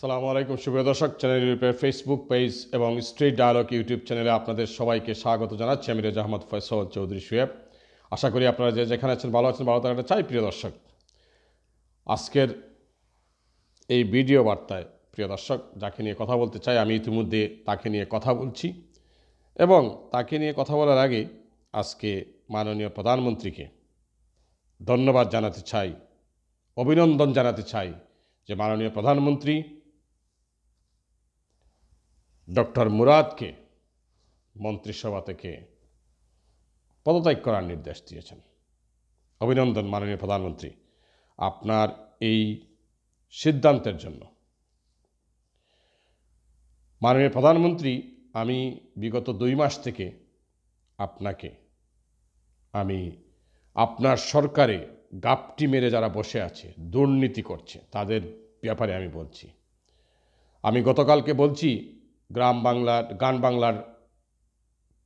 সালামু আলাইকুম সুপ্রিয় দর্শক চ্যানেল ইউটিউবের ফেসবুক পেজ এবং স্ট্রিট ডায়ালগ ইউটিউব চ্যানেলে আপনাদের সবাইকে স্বাগত জানাচ্ছি আমি রেজা আহমদ ফয়সল চৌধুরী সুয়েব আশা করি আপনারা যে যেখানে আছেন ভালো আছেন ভালো থাকাটা চাই প্রিয় দর্শক আজকের এই ভিডিও বার্তায় প্রিয় দর্শক যাকে নিয়ে কথা বলতে চাই আমি ইতিমধ্যে তাকে নিয়ে কথা বলছি এবং তাকে নিয়ে কথা বলার আগে আজকে মাননীয় প্রধানমন্ত্রীকে ধন্যবাদ জানাতে চাই অভিনন্দন জানাতে চাই যে মাননীয় প্রধানমন্ত্রী ডক্টর মুরাদকে মন্ত্রিসভা থেকে পদত্যাগ করার নির্দেশ দিয়েছেন অভিনন্দন মাননীয় প্রধানমন্ত্রী আপনার এই সিদ্ধান্তের জন্য মাননীয় প্রধানমন্ত্রী আমি বিগত দুই মাস থেকে আপনাকে আমি আপনার সরকারে গাপটি মেরে যারা বসে আছে দুর্নীতি করছে তাদের ব্যাপারে আমি বলছি আমি গতকালকে বলছি গ্রাম বাংলার গান বাংলার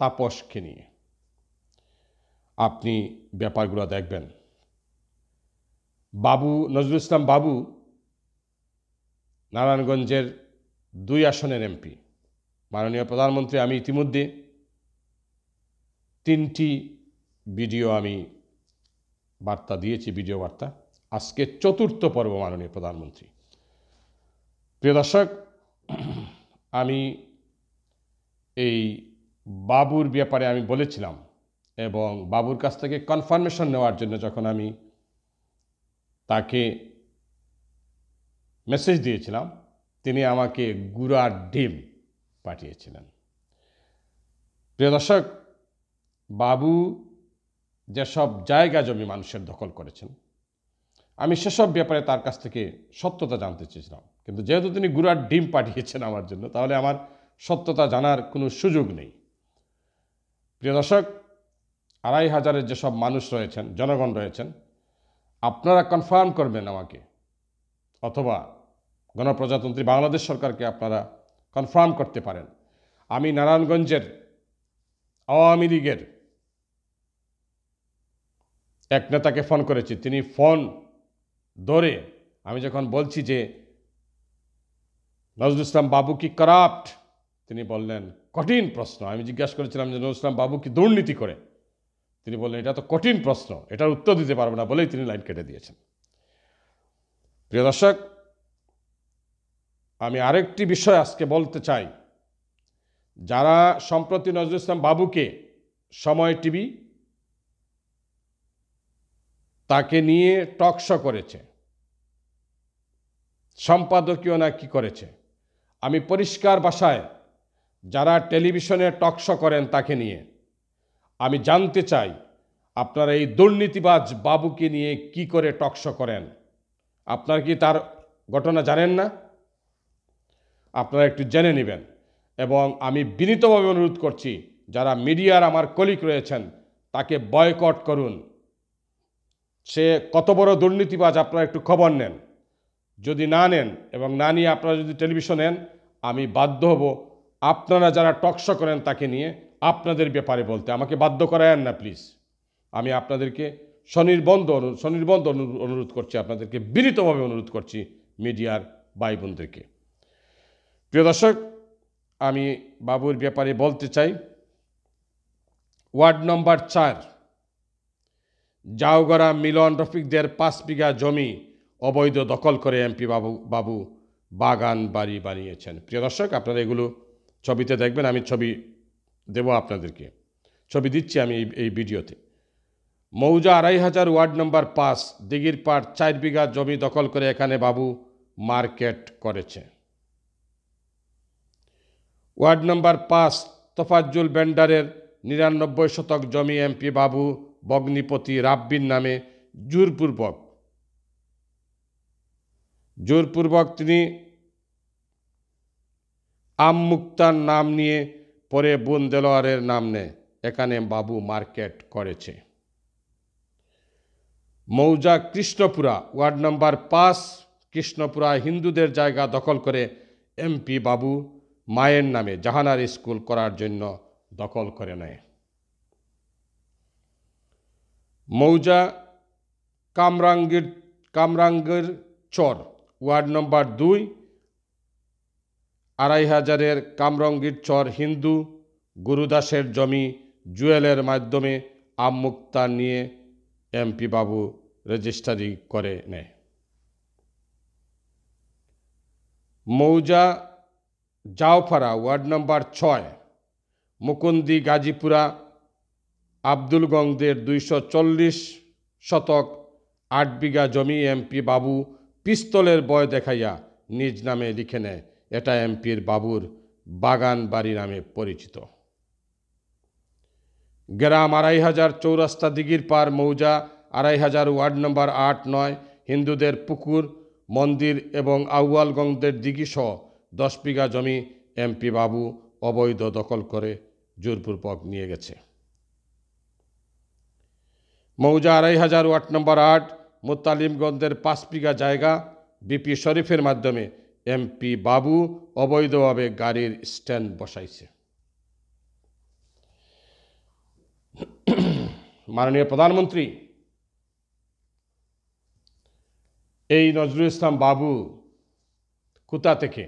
তাপসকে নিয়ে আপনি ব্যাপারগুলো দেখবেন বাবু নজরুল ইসলাম বাবু নারায়ণগঞ্জের দুই আসনের এমপি মাননীয় প্রধানমন্ত্রী আমি ইতিমধ্যে তিনটি ভিডিও আমি বার্তা দিয়েছি ভিডিও বার্তা আজকে চতুর্থ পর্ব মাননীয় প্রধানমন্ত্রী প্রিয় দর্শক আমি এই বাবুর ব্যাপারে আমি বলেছিলাম এবং বাবুর কাছ থেকে কনফার্মেশন নেওয়ার জন্য যখন আমি তাকে মেসেজ দিয়েছিলাম তিনি আমাকে গুড়ার ডিম পাঠিয়েছিলেন প্রিয় দর্শক বাবু যেসব জায়গা জমি মানুষের দখল করেছেন আমি সেসব ব্যাপারে তার কাছ থেকে সত্যতা জানতে চেয়েছিলাম কিন্তু যেহেতু তিনি গুড়ার ডিম পাঠিয়েছেন আমার জন্য তাহলে আমার সত্যতা জানার কোনো সুযোগ নেই প্রিয় দর্শক আড়াই হাজারের যেসব মানুষ রয়েছেন জনগণ রয়েছেন আপনারা কনফার্ম করবেন আমাকে অথবা গণপ্রজাতন্ত্রী বাংলাদেশ সরকারকে আপনারা কনফার্ম করতে পারেন আমি নারায়ণগঞ্জের আওয়ামী লীগের এক নেতাকে ফোন করেছি তিনি ফোন দৌড়ে আমি যখন বলছি যে নজরুল ইসলাম বাবু কি করাপ্ট তিনি বললেন কঠিন প্রশ্ন আমি জিজ্ঞাসা করেছিলাম যে নজরুল ইসলাম বাবু কি দুর্নীতি করে তিনি বললেন এটা তো কঠিন প্রশ্ন এটার উত্তর দিতে পারবে না বলেই তিনি লাইন কেটে দিয়েছেন প্রিয় দর্শক আমি আরেকটি বিষয় আজকে বলতে চাই যারা সম্প্রতি নজরুল ইসলাম বাবুকে সময় টিভি তাকে নিয়ে টকশো করেছে সম্পাদকীয় না কী করেছে আমি পরিষ্কার বাসায় যারা টেলিভিশনে টকশো করেন তাকে নিয়ে আমি জানতে চাই আপনারা এই দুর্নীতিবাজ বাবুকে নিয়ে কি করে টকশো করেন আপনারা কি তার ঘটনা জানেন না আপনারা একটু জেনে নেবেন এবং আমি বিনীতভাবে অনুরোধ করছি যারা মিডিয়ার আমার কলিক রয়েছেন তাকে বয়কট করুন সে কত বড় দুর্নীতিবাজ আপনারা একটু খবর নেন যদি না নেন এবং না নিয়ে আপনারা যদি টেলিভিশন নেন আমি বাধ্য হব আপনারা যারা টকশো করেন তাকে নিয়ে আপনাদের ব্যাপারে বলতে আমাকে বাধ্য করায়েন না প্লিজ আমি আপনাদেরকে স্বনির্বন্ধ স্বনির্বন্ধ অনুরোধ করছি আপনাদেরকে বিনীতভাবে অনুরোধ করছি মিডিয়ার ভাই বোনদেরকে প্রিয় দর্শক আমি বাবুর ব্যাপারে বলতে চাই ওয়ার্ড নম্বর চার জাউগড়া মিলন রফিকদের পাঁচ বিঘা জমি অবৈধ দখল করে এমপি বাবু বাবু বাগান বাড়ি বানিয়েছেন প্রিয় দর্শক আপনারা এগুলো ছবিতে দেখবেন আমি ছবি দেব আপনাদেরকে ছবি দিচ্ছি আমি এই ভিডিওতে মৌজা আড়াই হাজার ওয়ার্ড নম্বর পাঁচ দিঘির পাড় চার বিঘা জমি দখল করে এখানে বাবু মার্কেট করেছে ওয়ার্ড নম্বর পাঁচ তফাজ্জুল বেন্ডারের নিরানব্বই শতক জমি এমপি বাবু বগ্নিপতি রাব্বির নামে জোরপূর্বক জোরপূর্বক তিনি আমুক্তার নাম নিয়ে পরে বোন দেলোয়ারের নাম নেয় এখানে বাবু মার্কেট করেছে মৌজা কৃষ্ণপুরা ওয়ার্ড নম্বর পাঁচ কৃষ্ণপুরা হিন্দুদের জায়গা দখল করে এমপি বাবু মায়ের নামে জাহানার স্কুল করার জন্য দখল করে নেয় মৌজা কামরাঙ্গীর কামরাঙ্গের চর ওয়ার্ড নম্বর দুই আড়াই হাজারের কামরঙ্গীর চর হিন্দু গুরুদাসের জমি জুয়েলের মাধ্যমে আমুক্তা নিয়ে এমপি বাবু রেজিস্ট্রারি করে নেয় মৌজা জাওফারা ওয়ার্ড নম্বর ছয় মুকুন্দি গাজীপুরা আব্দুল গঙ্গদের দুইশো শতক আট বিঘা জমি এমপি বাবু পিস্তলের বয় দেখাইয়া নিজ নামে লিখে নেয় এটা এমপির বাবুর বাগান বাড়ি নামে পরিচিত গ্রাম আড়াই হাজার চৌরাস্তা দিঘির পার মৌজা আড়াই হাজার ওয়ার্ড নম্বর আট নয় হিন্দুদের পুকুর মন্দির এবং আউয়ালগঞ্জদের দিঘিসহ দশ বিঘা জমি এমপি বাবু অবৈধ দখল করে জোরপূর্বক নিয়ে গেছে মৌজা আড়াই হাজার ওয়ার্ড নম্বর আট মোতালিমগঞ্জের পাঁচ বিঘা জায়গা বিপি শরীফের মাধ্যমে এমপি বাবু অবৈধভাবে গাড়ির স্ট্যান্ড বসাইছে মাননীয় প্রধানমন্ত্রী এই নজরুল ইসলাম বাবু কোথা থেকে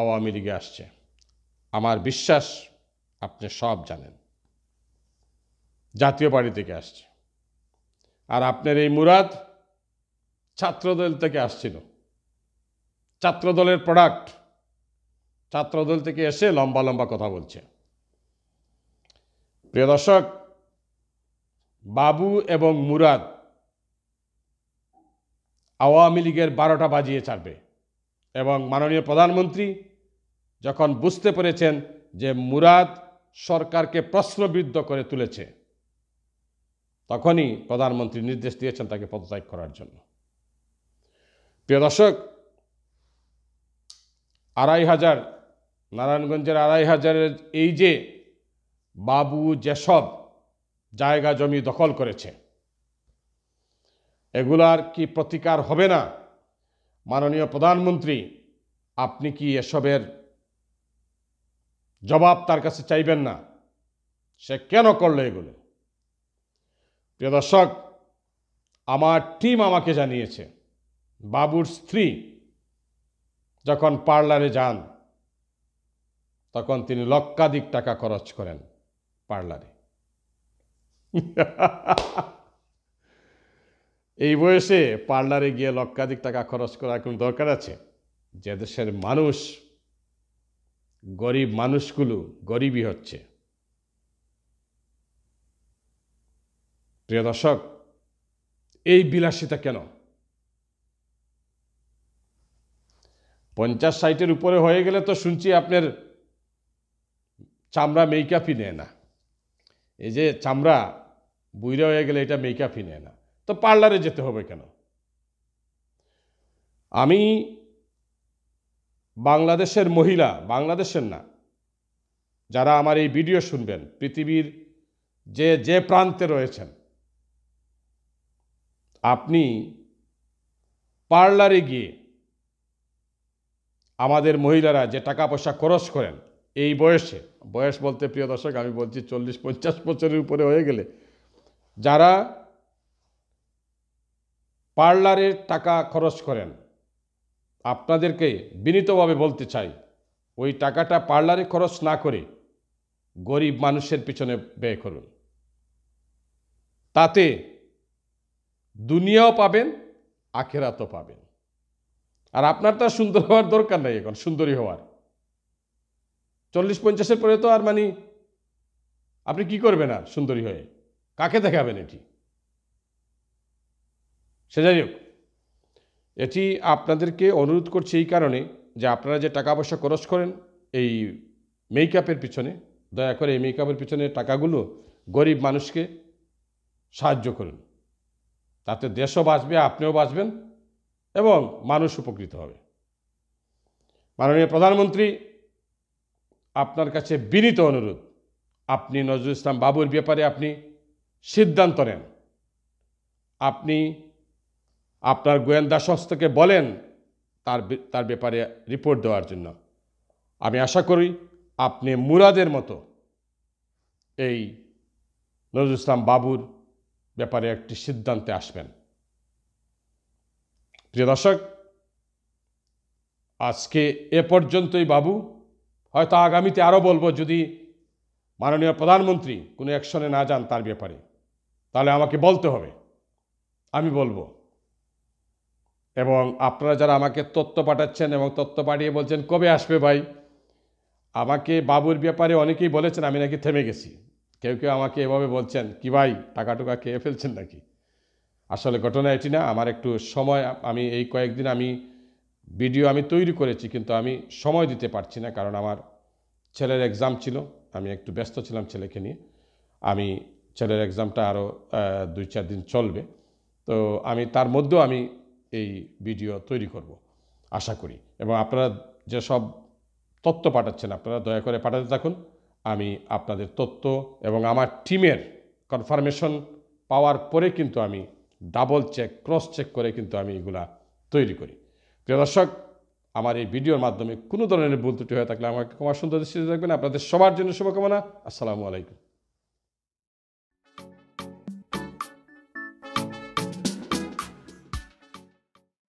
আওয়ামী লীগে আসছে আমার বিশ্বাস আপনি সব জানেন জাতীয় পার্টি থেকে আসছে আর আপনার এই মুরাদ ছাত্রদল থেকে আসছিল ছাত্রদলের প্রোডাক্ট ছাত্রদল থেকে এসে লম্বা লম্বা কথা বলছে প্রিয় দর্শক বাবু এবং মুরাদ আওয়ামী লীগের বারোটা বাজিয়ে ছাড়বে এবং মাননীয় প্রধানমন্ত্রী যখন বুঝতে পেরেছেন যে মুরাদ সরকারকে প্রশ্নবিদ্ধ করে তুলেছে তখনই প্রধানমন্ত্রী নির্দেশ দিয়েছেন তাকে পদত্যাগ করার জন্য প্রিয় দর্শক আড়াই হাজার নারায়ণগঞ্জের আড়াই হাজারের এই যে বাবু যেসব জায়গা জমি দখল করেছে এগুলার কি প্রতিকার হবে না মাননীয় প্রধানমন্ত্রী আপনি কি এসবের জবাব তার কাছে চাইবেন না সে কেন করলো এগুলো প্রিয় দর্শক আমার টিম আমাকে জানিয়েছে বাবুর স্ত্রী যখন পার্লারে যান তখন তিনি লক্ষাধিক টাকা খরচ করেন পার্লারে এই বয়সে পার্লারে গিয়ে লক্ষাধিক টাকা খরচ করার কোনো দরকার আছে যে দেশের মানুষ গরিব মানুষগুলো গরিবই হচ্ছে প্রিয় দর্শক এই বিলাসিতা কেন পঞ্চাশ ষাটের উপরে হয়ে গেলে তো শুনছি আপনার চামড়া মেকআপই নেয় না এই যে চামড়া বুইরা হয়ে গেলে এটা মেকআপই নেয় না তো পার্লারে যেতে হবে কেন আমি বাংলাদেশের মহিলা বাংলাদেশের না যারা আমার এই ভিডিও শুনবেন পৃথিবীর যে যে প্রান্তে রয়েছেন আপনি পার্লারে গিয়ে আমাদের মহিলারা যে টাকা পয়সা খরচ করেন এই বয়সে বয়স বলতে প্রিয় দর্শক আমি বলছি চল্লিশ পঞ্চাশ বছরের উপরে হয়ে গেলে যারা পার্লারের টাকা খরচ করেন আপনাদেরকে বিনীতভাবে বলতে চাই ওই টাকাটা পার্লারে খরচ না করে গরিব মানুষের পিছনে ব্যয় করুন তাতে দুনিয়াও পাবেন আখেরাতও পাবেন আর আপনার তো সুন্দর হওয়ার দরকার নাই এখন সুন্দরী হওয়ার চল্লিশ পঞ্চাশের পরে তো আর মানে আপনি কি করবেন আর সুন্দরী হয়ে কাকে দেখাবেন এটি সে যাই হোক এটি আপনাদেরকে অনুরোধ করছি এই কারণে যে আপনারা যে টাকা পয়সা খরচ করেন এই মেকআপের পিছনে দয়া করে এই মেকআপের পিছনে টাকাগুলো গরিব মানুষকে সাহায্য করুন তাতে দেশও বাঁচবে আপনিও বাঁচবেন এবং মানুষ উপকৃত হবে মাননীয় প্রধানমন্ত্রী আপনার কাছে বিনীত অনুরোধ আপনি নজরুল ইসলাম বাবুর ব্যাপারে আপনি সিদ্ধান্ত নেন আপনি আপনার গোয়েন্দা সংস্থাকে বলেন তার তার ব্যাপারে রিপোর্ট দেওয়ার জন্য আমি আশা করি আপনি মুরাদের মতো এই নজরুল ইসলাম বাবুর ব্যাপারে একটি সিদ্ধান্তে আসবেন প্রিয় দর্শক আজকে এ পর্যন্তই বাবু হয়তো আগামীতে আরও বলবো যদি মাননীয় প্রধানমন্ত্রী কোনো অ্যাকশনে না যান তার ব্যাপারে তাহলে আমাকে বলতে হবে আমি বলবো এবং আপনারা যারা আমাকে তথ্য পাঠাচ্ছেন এবং তথ্য পাঠিয়ে বলছেন কবে আসবে ভাই আমাকে বাবুর ব্যাপারে অনেকেই বলেছেন আমি নাকি থেমে গেছি কেউ কেউ আমাকে এভাবে বলছেন কি ভাই টাকা টুকা খেয়ে ফেলছেন নাকি আসলে ঘটনা এটি না আমার একটু সময় আমি এই কয়েকদিন আমি ভিডিও আমি তৈরি করেছি কিন্তু আমি সময় দিতে পারছি না কারণ আমার ছেলের এক্সাম ছিল আমি একটু ব্যস্ত ছিলাম ছেলেকে নিয়ে আমি ছেলের এক্সামটা আরও দুই চার দিন চলবে তো আমি তার মধ্যেও আমি এই ভিডিও তৈরি করব আশা করি এবং আপনারা যেসব তথ্য পাঠাচ্ছেন আপনারা দয়া করে পাঠাতে থাকুন আমি আপনাদের তথ্য এবং আমার টিমের কনফার্মেশন পাওয়ার পরে কিন্তু আমি ডাবল চেক ক্রস চেক করে কিন্তু আমি এগুলা তৈরি করি প্রিয় দর্শক আমার এই ভিডিওর মাধ্যমে কোনো ধরনের ভুল ত্রুটি হয়ে থাকলে আমাকে ক্ষমা সুন্দর দৃষ্টিতে থাকবেন আপনাদের সবার জন্য শুভকামনা আসসালামু আলাইকুম